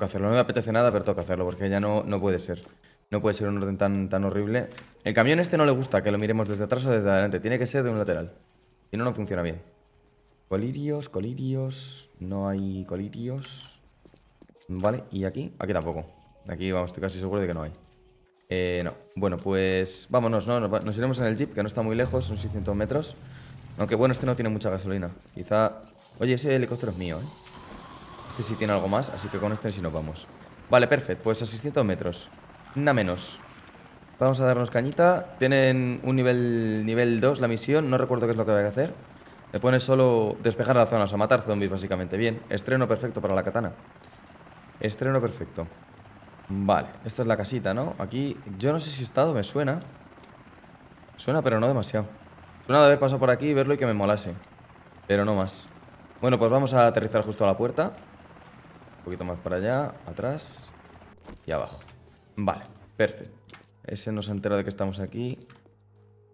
hacerlo. No me apetece nada, pero toca hacerlo, porque ya no, no puede ser. No puede ser un orden tan, tan horrible. El camión este no le gusta que lo miremos desde atrás o desde adelante. Tiene que ser de un lateral. Si no, no funciona bien. Colirios, colirios. No hay colirios. Vale, y aquí, aquí tampoco. Aquí vamos, estoy casi seguro de que no hay. Eh, no. Bueno, pues vámonos, ¿no? Nos iremos en el jeep, que no está muy lejos, son 600 metros. Aunque bueno, este no tiene mucha gasolina. Quizá... Oye, ese helicóptero es mío, ¿eh? Este sí tiene algo más, así que con este sí nos vamos. Vale, perfecto. Pues a 600 metros. Nada menos. Vamos a darnos cañita. Tienen un nivel nivel 2 la misión. No recuerdo qué es lo que hay que hacer. Le pone solo despejar la zona, o sea, matar zombies básicamente. Bien, estreno perfecto para la katana. Estreno perfecto. Vale, esta es la casita, ¿no? Aquí, yo no sé si he estado, me suena. Suena, pero no demasiado. Suena de haber pasado por aquí, verlo y que me molase. Pero no más. Bueno, pues vamos a aterrizar justo a la puerta. Un poquito más para allá, atrás y abajo. Vale, perfecto. Ese nos se entera de que estamos aquí.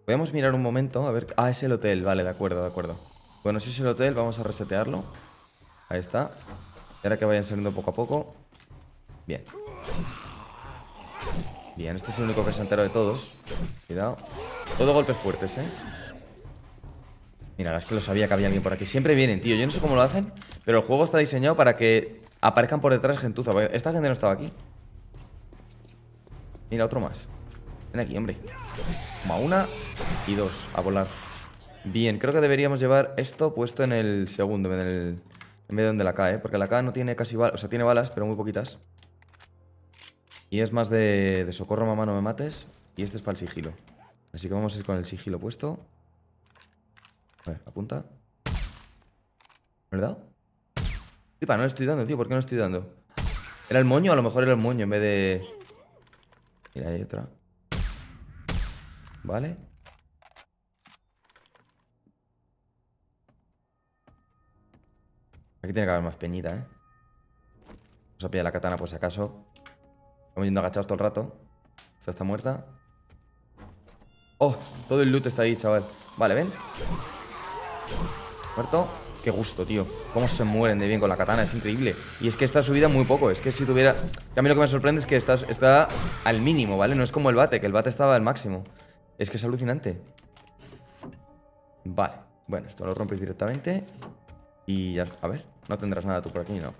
Podemos mirar un momento, a ver... Ah, es el hotel, vale, de acuerdo, de acuerdo. Bueno, si es el hotel, vamos a resetearlo. Ahí está. Y ahora que vayan saliendo poco a poco. Bien. Bien, este es el único que se entera de todos. Cuidado. Todo golpes fuertes, ¿eh? Mira, es que lo sabía que había alguien por aquí. Siempre vienen, tío. Yo no sé cómo lo hacen, pero el juego está diseñado para que aparezcan por detrás gentuza. Esta gente no estaba aquí. Mira, otro más. Ven aquí, hombre. Toma una y dos a volar. Bien, creo que deberíamos llevar esto puesto en el segundo, en, el, de donde la cae. ¿eh? Porque la K no tiene casi balas, o sea, tiene balas, pero muy poquitas. Y es más de, de socorro, mamá, no me mates. Y este es para el sigilo. Así que vamos a ir con el sigilo puesto. A ver, apunta. ¿No le he no le estoy dando, tío. ¿Por qué no estoy dando? ¿Era el moño? A lo mejor era el moño en vez de... Mira, hay otra. Vale. Aquí tiene que haber más peñita, ¿eh? Vamos a pillar la katana por si acaso. Estamos yendo agachados todo el rato. Esta está muerta. ¡Oh! Todo el loot está ahí, chaval. Vale, ven. Muerto. Qué gusto, tío. Cómo se mueren de bien con la katana, es increíble. Y es que esta subida muy poco, es que si tuviera... A mí lo que me sorprende es que está, está al mínimo, ¿vale? No es como el bate, que el bate estaba al máximo. Es que es alucinante. Vale. Bueno, esto lo rompes directamente. Y ya... A ver, no tendrás nada tú por aquí, ¿no?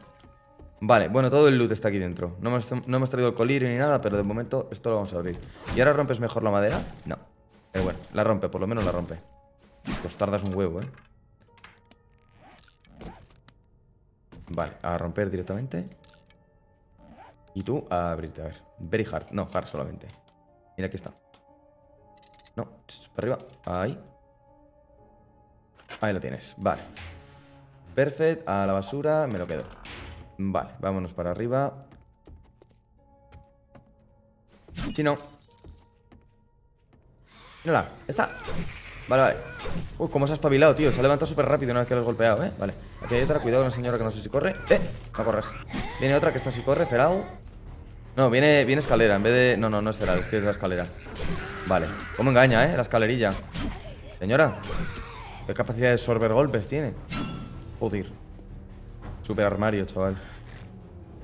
Vale, bueno, todo el loot está aquí dentro. No hemos, no hemos traído el colirio ni nada, pero de momento esto lo vamos a abrir. ¿Y ahora rompes mejor la madera? No. Pero bueno, la rompe, por lo menos la rompe. Pues tardas un huevo, ¿eh? Vale, a romper directamente. Y tú a abrirte, a ver. Very hard. No, hard solamente. Mira, aquí está. No, para arriba. Ahí. Ahí lo tienes. Vale. Perfect. A la basura. Me lo quedo. Vale, vámonos para arriba. Si no. Mírala. Está. Vale, vale Uy, cómo se ha espabilado, tío Se ha levantado súper rápido una vez que lo has golpeado, eh Vale Aquí hay otra Cuidado con la señora que no sé si corre Eh, no corras Viene otra que está si corre Ferao No, viene, viene escalera En vez de... No, no, no es Ferao Es que es la escalera Vale Cómo engaña, eh La escalerilla Señora Qué capacidad de absorber golpes tiene Joder Super armario, chaval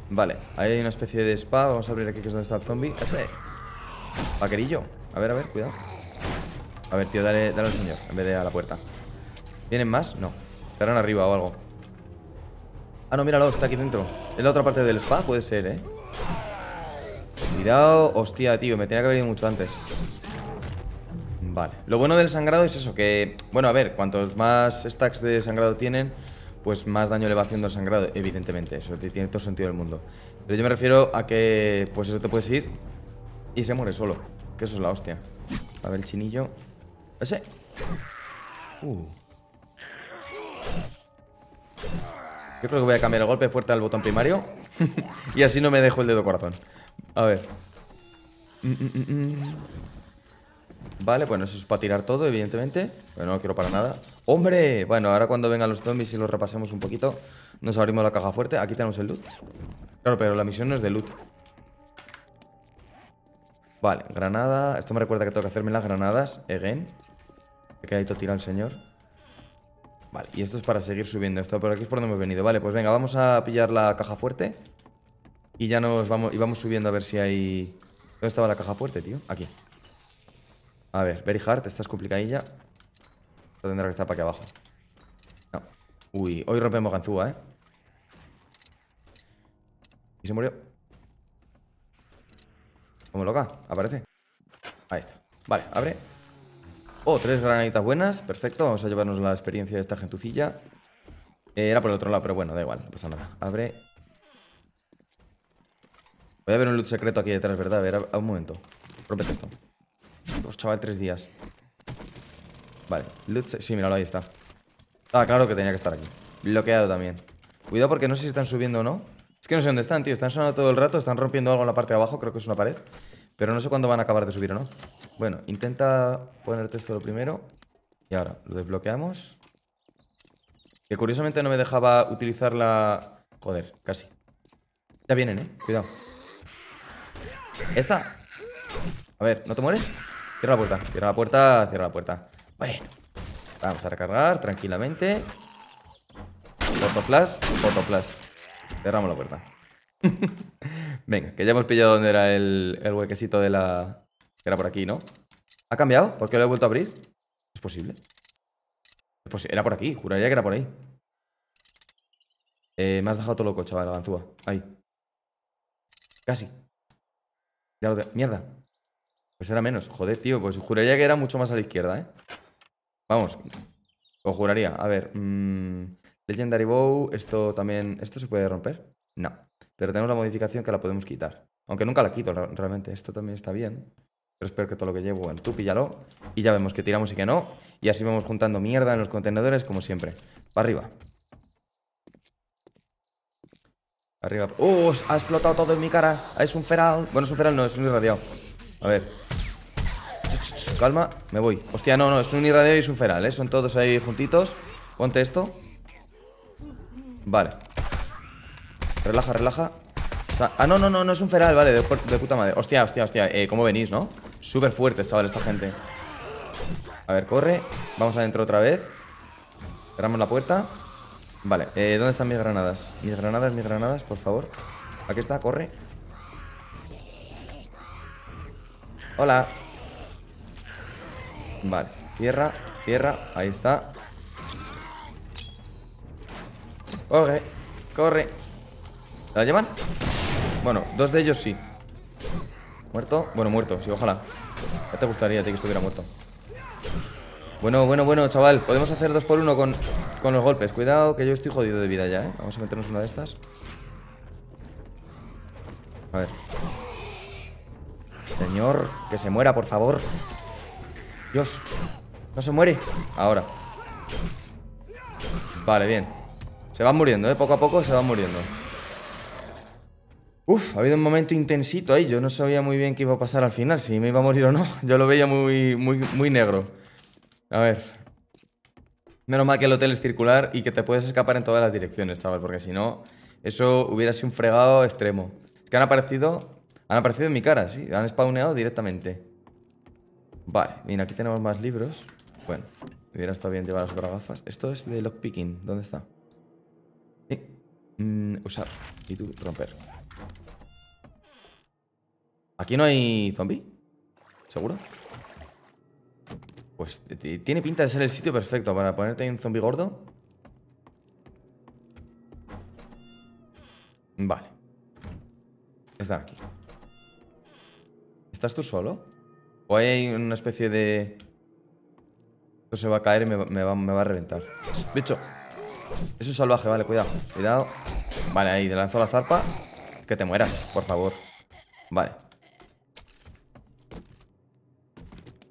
Vale, ahí hay una especie de spa Vamos a abrir aquí que es donde está el zombie Este Vaquerillo A ver, a ver, cuidado a ver, tío, dale, dale al señor En vez de a la puerta ¿Tienen más? No Estarán arriba o algo Ah, no, míralo, está aquí dentro Es la otra parte del spa, puede ser, ¿eh? Cuidado Hostia, tío, me tenía que haber ido mucho antes Vale Lo bueno del sangrado es eso, que... Bueno, a ver, cuantos más stacks de sangrado tienen pues más daño le va haciendo el sangrado, evidentemente, eso tiene todo sentido del mundo. Pero yo me refiero a que, pues eso te puedes ir y se muere solo, que eso es la hostia. A ver el chinillo, Uh. Yo creo que voy a cambiar el golpe fuerte al botón primario. y así no me dejo el dedo corazón. A ver. Mm, mm, mm, vale, bueno, eso es para tirar todo, evidentemente. Pero no quiero para nada. ¡Hombre! Bueno, ahora cuando vengan los zombies y los repasemos un poquito, nos abrimos la caja fuerte. Aquí tenemos el loot. Claro, pero la misión no es de loot. Vale, granada. Esto me recuerda que tengo que hacerme las granadas. Again. Me ha todo tirado el señor. Vale, y esto es para seguir subiendo. Esto por aquí es por donde hemos venido. Vale, pues venga, vamos a pillar la caja fuerte. Y ya nos vamos... Y vamos subiendo a ver si hay... ¿Dónde estaba la caja fuerte, tío? Aquí. A ver, very hard. Esta es complicadilla. Esto tendrá que estar para aquí abajo. No. Uy, hoy rompemos ganzúa, ¿eh? Y se murió. Como loca, aparece. Ahí está. Vale, abre. Oh, tres granaditas buenas. Perfecto, vamos a llevarnos la experiencia de esta gentucilla. Eh, era por el otro lado, pero bueno, da igual, no pasa nada. Abre. Voy a ver un loot secreto aquí detrás, ¿verdad? A ver, a, un momento. Rompete esto. Los chaval, tres días. Vale, loot... Sí, míralo, ahí está. Ah, claro que tenía que estar aquí. Bloqueado también. Cuidado porque no sé si están subiendo o no. Es que no sé dónde están, tío. Están sonando todo el rato, están rompiendo algo en la parte de abajo, creo que es una pared. Pero no sé cuándo van a acabar de subir o no. Bueno, intenta ponerte esto lo primero. Y ahora, lo desbloqueamos. Que curiosamente no me dejaba utilizar la... Joder, casi. Ya vienen, eh. Cuidado. ¡Esa! A ver, ¿no te mueres? Cierra la puerta, cierra la puerta, cierra la puerta. Bueno. Vamos a recargar tranquilamente. Flash, flash. Cerramos la puerta. Venga, que ya hemos pillado Donde era el, huequecito de la... Que era por aquí, ¿no? ¿Ha cambiado? ¿Por qué lo he vuelto a abrir? ¿Es posible? era por aquí, juraría que era por ahí. Eh, me has dejado todo loco, chaval, la ganzúa. Ahí. Casi. Mierda. Pues era menos. Joder, tío. Pues juraría que era mucho más a la izquierda, ¿eh? Vamos. O juraría. A ver. Mm, Legendary Bow. Esto también... ¿Esto se puede romper? No pero tenemos la modificación que la podemos quitar. Aunque nunca la quito realmente, esto también está bien. Pero espero que todo lo que llevo, en tu píllalo. Y ya vemos que tiramos y que no. Y así vamos juntando mierda en los contenedores, como siempre. Para arriba. Arriba. ¡Uh! Ha explotado todo en mi cara. Es un feral. Bueno, es un feral, no, es un irradiado. A ver. Calma, me voy. Hostia, no, no, es un irradiado y es un feral, ¿eh? Son todos ahí juntitos. Ponte esto. Vale. Relaja, relaja Ah, no, no, no, no es un feral, vale, de, puta madre Hostia, hostia, hostia, eh, ¿cómo venís, no? Súper fuerte, chaval, esta gente A ver, corre Vamos adentro otra vez Cerramos la puerta Vale, eh, ¿dónde están mis granadas? Mis granadas, mis granadas, por favor Aquí está, corre Hola Vale, tierra, tierra Ahí está Corre, corre la llevan? Bueno, dos de ellos sí ¿Muerto? Bueno, muerto, sí, ojalá Ya te gustaría que estuviera muerto Bueno, bueno, bueno, chaval Podemos hacer dos por uno con, con los golpes Cuidado, que yo estoy jodido de vida ya, ¿eh? Vamos a meternos una de estas A ver Señor, que se muera, por favor Dios No se muere Ahora Vale, bien Se van muriendo, ¿eh? Poco a poco se van muriendo Uf, ha habido un momento intensito ahí. Yo no sabía muy bien qué iba a pasar al final, si me iba a morir o no. Yo lo veía muy, muy, muy negro. A ver. Menos mal que el hotel es circular y que te puedes escapar en todas las direcciones, chaval, porque si no, eso hubiera sido un fregado extremo. Es que han aparecido. Han aparecido en mi cara, sí. Han spawneado directamente. Vale, mira, aquí tenemos más libros. Bueno, hubiera estado bien llevar las otras gafas. Esto es de lockpicking. ¿Dónde está? Sí. Mm, usar. Y tú, romper. ¿Aquí no hay zombie? ¿Seguro? Pues tiene pinta de ser el sitio perfecto para ponerte un zombie gordo. Vale. Están aquí. ¿Estás tú solo? ¿O hay una especie de... Esto se va a caer y me, va, a reventar. Bicho. Es un salvaje, vale, cuidado. Cuidado. Vale, ahí, te lanzo la zarpa. Que te mueras, por favor. Vale.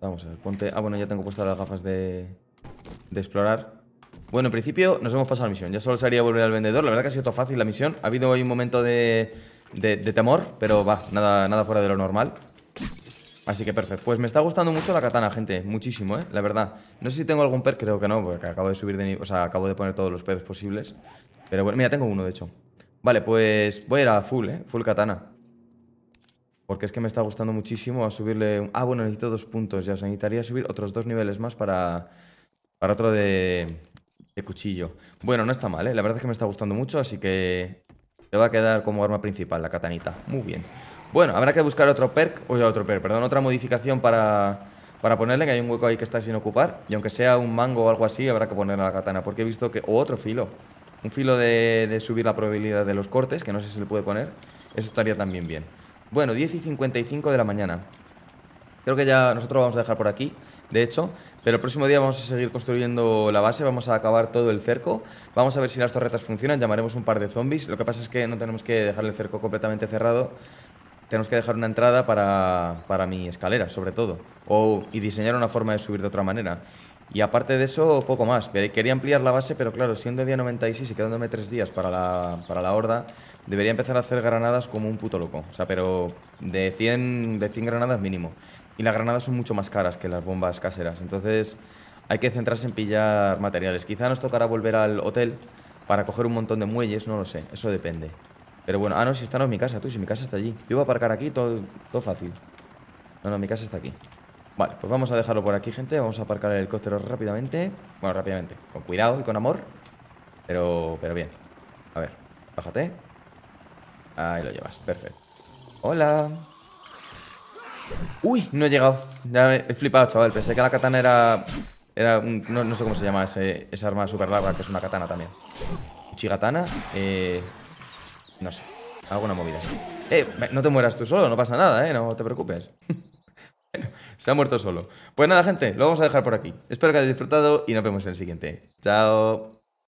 Vamos a ver, ponte... Ah, bueno, ya tengo puestas las gafas de... explorar. Bueno, en principio nos hemos pasado la misión. Ya solo sería volver al vendedor. La verdad que ha sido todo fácil la misión. Ha habido hoy un momento de, de, temor, pero va, nada, nada fuera de lo normal. Así que perfecto. Pues me está gustando mucho la katana, gente. Muchísimo, ¿eh? La verdad. No sé si tengo algún perk, creo que no, porque acabo de subir de nivel. O sea, acabo de poner todos los perks posibles. Pero bueno, mira, tengo uno, de hecho. Vale, pues voy a ir a full, ¿eh? Full katana porque es que me está gustando muchísimo a subirle... Ah, bueno, necesito dos puntos ya, o necesitaría subir otros dos niveles más para, para otro de, cuchillo. Bueno, no está mal, ¿eh? la verdad es que me está gustando mucho, así que te va a quedar como arma principal la katanita. Muy bien. Bueno, habrá que buscar otro perk, o ya otro perk, perdón, otra modificación para, ponerle, que hay un hueco ahí que está sin ocupar, y aunque sea un mango o algo así, habrá que ponerle a la katana, porque he visto que... O otro filo, un filo de, de subir la probabilidad de los cortes, que no sé si le puede poner, eso estaría también bien. Bueno, 10 y 55 de la mañana. Creo que ya nosotros lo vamos a dejar por aquí, de hecho. Pero el próximo día vamos a seguir construyendo la base, vamos a acabar todo el cerco, vamos a ver si las torretas funcionan, llamaremos un par de zombies. Lo que pasa es que no tenemos que dejar el cerco completamente cerrado, tenemos que dejar una entrada para, mi escalera, sobre todo, y diseñar una forma de subir de otra manera. Y aparte de eso, poco más. Quería ampliar la base, pero claro, siendo día 96 y quedándome tres días para la, para la horda, Debería empezar a hacer granadas como un puto loco. O sea, pero de 100, de 100 granadas mínimo. Y las granadas son mucho más caras que las bombas caseras. Entonces hay que centrarse en pillar materiales. Quizá nos tocará volver al hotel para coger un montón de muelles, no lo sé. Eso depende. Pero bueno, ah, no, si esta no es mi casa, tú, si mi casa está allí. Yo voy a aparcar aquí, todo, todo fácil. No, no, mi casa está aquí. Vale, pues vamos a dejarlo por aquí, gente. Vamos a aparcar el helicóptero rápidamente. Bueno, rápidamente. Con cuidado y con amor. Pero, pero bien. A ver, bájate. Ahí lo llevas, perfecto. Hola. Uy, no he llegado. Ya me he flipado, chaval. Pensé que la katana era... Era No, sé cómo se llama esa arma super larga, que es una katana también. Uchigatana. Eh... No sé. Alguna movida. Eh, no te mueras tú solo, no pasa nada, eh. No te preocupes. bueno, se ha muerto solo. Pues nada, gente, lo vamos a dejar por aquí. Espero que hayáis disfrutado y nos vemos en el siguiente. Chao.